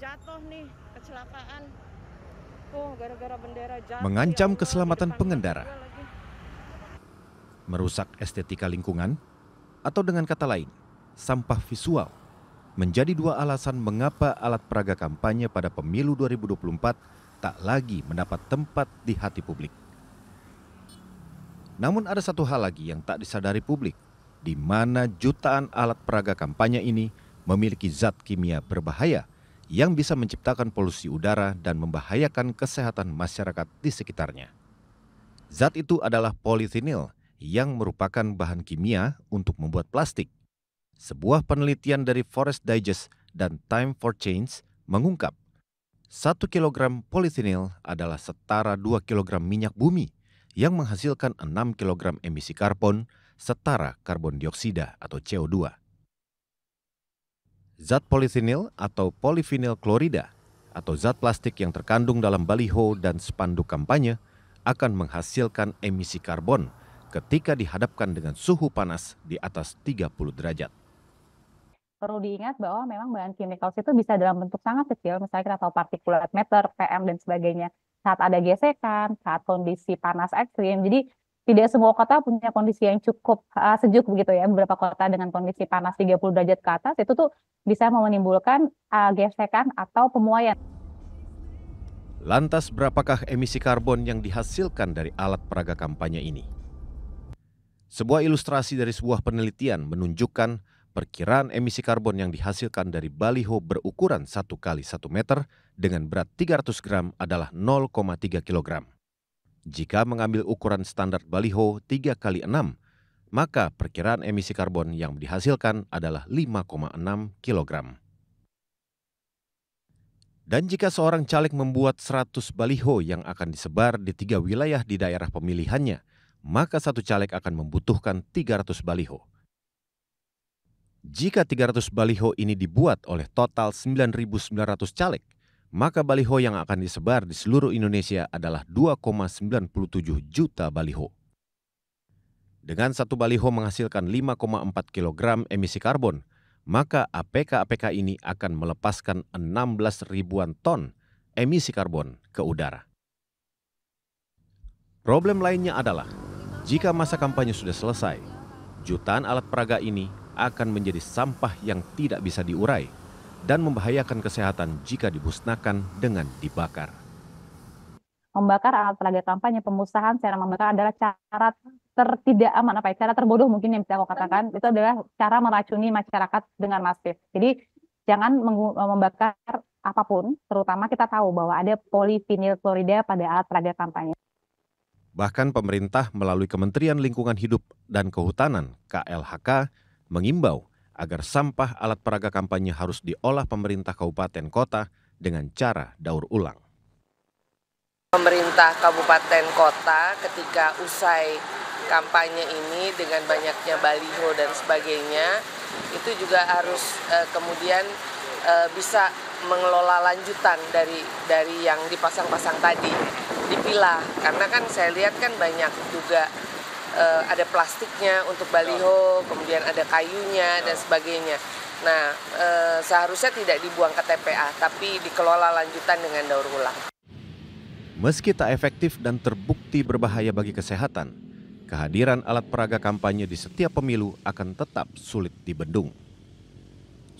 jatuh nih, kecelakaan. Tuh oh, gara-gara bendera jatuh. Mengancam ya keselamatan pengendara. Merusak estetika lingkungan atau dengan kata lain, sampah visual menjadi dua alasan mengapa alat peraga kampanye pada pemilu 2024 tak lagi mendapat tempat di hati publik. Namun ada satu hal lagi yang tak disadari publik, di mana jutaan alat peraga kampanye ini memiliki zat kimia berbahaya yang bisa menciptakan polusi udara dan membahayakan kesehatan masyarakat di sekitarnya. Zat itu adalah polietilil yang merupakan bahan kimia untuk membuat plastik. Sebuah penelitian dari Forest Digest dan Time for Change mengungkap 1 kg polietilil adalah setara 2 kg minyak bumi yang menghasilkan 6 kg emisi karbon setara karbon dioksida atau CO2 zat polivinil atau polivinil klorida atau zat plastik yang terkandung dalam baliho dan spanduk kampanye akan menghasilkan emisi karbon ketika dihadapkan dengan suhu panas di atas 30 derajat. Perlu diingat bahwa memang bahan chemicals itu bisa dalam bentuk sangat kecil, misalnya kita tahu partikulat meter, PM, dan sebagainya. Saat ada gesekan, saat kondisi panas ekstrim, jadi tidak semua kota punya kondisi yang cukup uh, sejuk begitu ya. Beberapa kota dengan kondisi panas 30 derajat ke atas itu tuh bisa menimbulkan uh, gesekan atau pemuaian. Lantas berapakah emisi karbon yang dihasilkan dari alat peraga kampanye ini? Sebuah ilustrasi dari sebuah penelitian menunjukkan perkiraan emisi karbon yang dihasilkan dari baliho berukuran 1 kali 1 meter dengan berat 300 gram adalah 0,3 kilogram. Jika mengambil ukuran standar baliho 3 kali 6, maka perkiraan emisi karbon yang dihasilkan adalah 5,6 kg. Dan jika seorang caleg membuat 100 baliho yang akan disebar di tiga wilayah di daerah pemilihannya, maka satu caleg akan membutuhkan 300 baliho. Jika 300 baliho ini dibuat oleh total 9.900 caleg, maka baliho yang akan disebar di seluruh Indonesia adalah 2,97 juta baliho. Dengan satu baliho menghasilkan 5,4 kg emisi karbon, maka APK-APK ini akan melepaskan 16 ribuan ton emisi karbon ke udara. Problem lainnya adalah, jika masa kampanye sudah selesai, jutaan alat peraga ini akan menjadi sampah yang tidak bisa diurai – dan membahayakan kesehatan jika dibusnakan dengan dibakar. Membakar alat peraga kampanye pemusnahan secara membakar adalah cara tertidak, tidak aman apa ya cara terbodoh mungkin yang bisa aku katakan itu adalah cara meracuni masyarakat dengan masif. Jadi jangan membakar apapun, terutama kita tahu bahwa ada polivinil klorida pada alat peraga kampanye. Bahkan pemerintah melalui Kementerian Lingkungan Hidup dan Kehutanan KLHK mengimbau agar sampah alat peraga kampanye harus diolah pemerintah kabupaten kota dengan cara daur ulang. Pemerintah kabupaten kota ketika usai kampanye ini dengan banyaknya baliho dan sebagainya itu juga harus eh, kemudian eh, bisa mengelola lanjutan dari dari yang dipasang-pasang tadi dipilah karena kan saya lihat kan banyak juga uh, ada plastiknya untuk baliho, kemudian ada kayunya dan sebagainya. Nah, uh, seharusnya tidak dibuang ke TPA, tapi dikelola lanjutan dengan daur ulang. Meski tak efektif dan terbukti berbahaya bagi kesehatan, kehadiran alat peraga kampanye di setiap pemilu akan tetap sulit dibendung.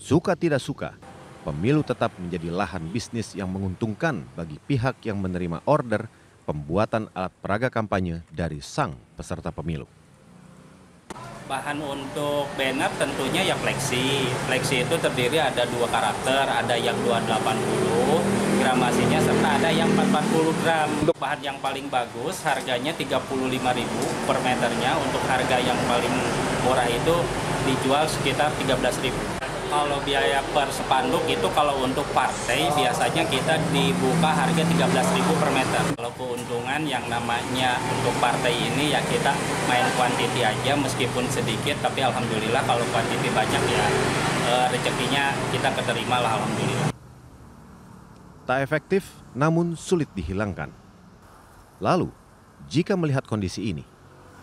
Suka tidak suka, pemilu tetap menjadi lahan bisnis yang menguntungkan bagi pihak yang menerima order pembuatan alat peraga kampanye dari sang peserta pemilu. Bahan untuk banner tentunya ya fleksi. Fleksi itu terdiri ada dua karakter, ada yang 280 gramasinya serta ada yang 440 gram. Untuk bahan yang paling bagus harganya 35.000 per meternya, untuk harga yang paling murah itu dijual sekitar 13.000 kalau biaya per spanduk itu kalau untuk partai biasanya kita dibuka harga 13.000 per meter. Kalau keuntungan yang namanya untuk partai ini ya kita main kuantiti aja meskipun sedikit tapi alhamdulillah kalau kuantiti banyak ya eh, rezekinya kita keterima lah alhamdulillah. Tak efektif namun sulit dihilangkan. Lalu, jika melihat kondisi ini,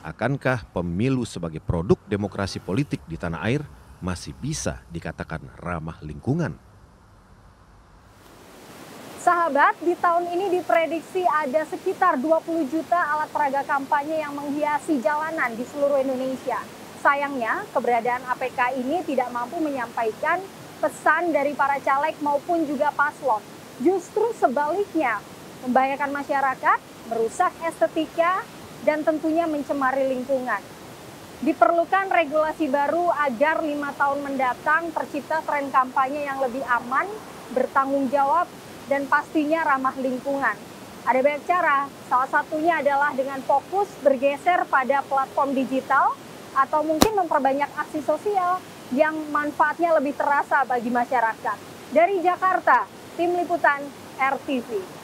akankah pemilu sebagai produk demokrasi politik di tanah air masih bisa dikatakan ramah lingkungan. Sahabat, di tahun ini diprediksi ada sekitar 20 juta alat peraga kampanye yang menghiasi jalanan di seluruh Indonesia. Sayangnya, keberadaan APK ini tidak mampu menyampaikan pesan dari para caleg maupun juga paslon. Justru sebaliknya, membahayakan masyarakat, merusak estetika, dan tentunya mencemari lingkungan diperlukan regulasi baru agar lima tahun mendatang tercipta tren kampanye yang lebih aman, bertanggung jawab, dan pastinya ramah lingkungan. Ada banyak cara, salah satunya adalah dengan fokus bergeser pada platform digital atau mungkin memperbanyak aksi sosial yang manfaatnya lebih terasa bagi masyarakat. Dari Jakarta, Tim Liputan RTV.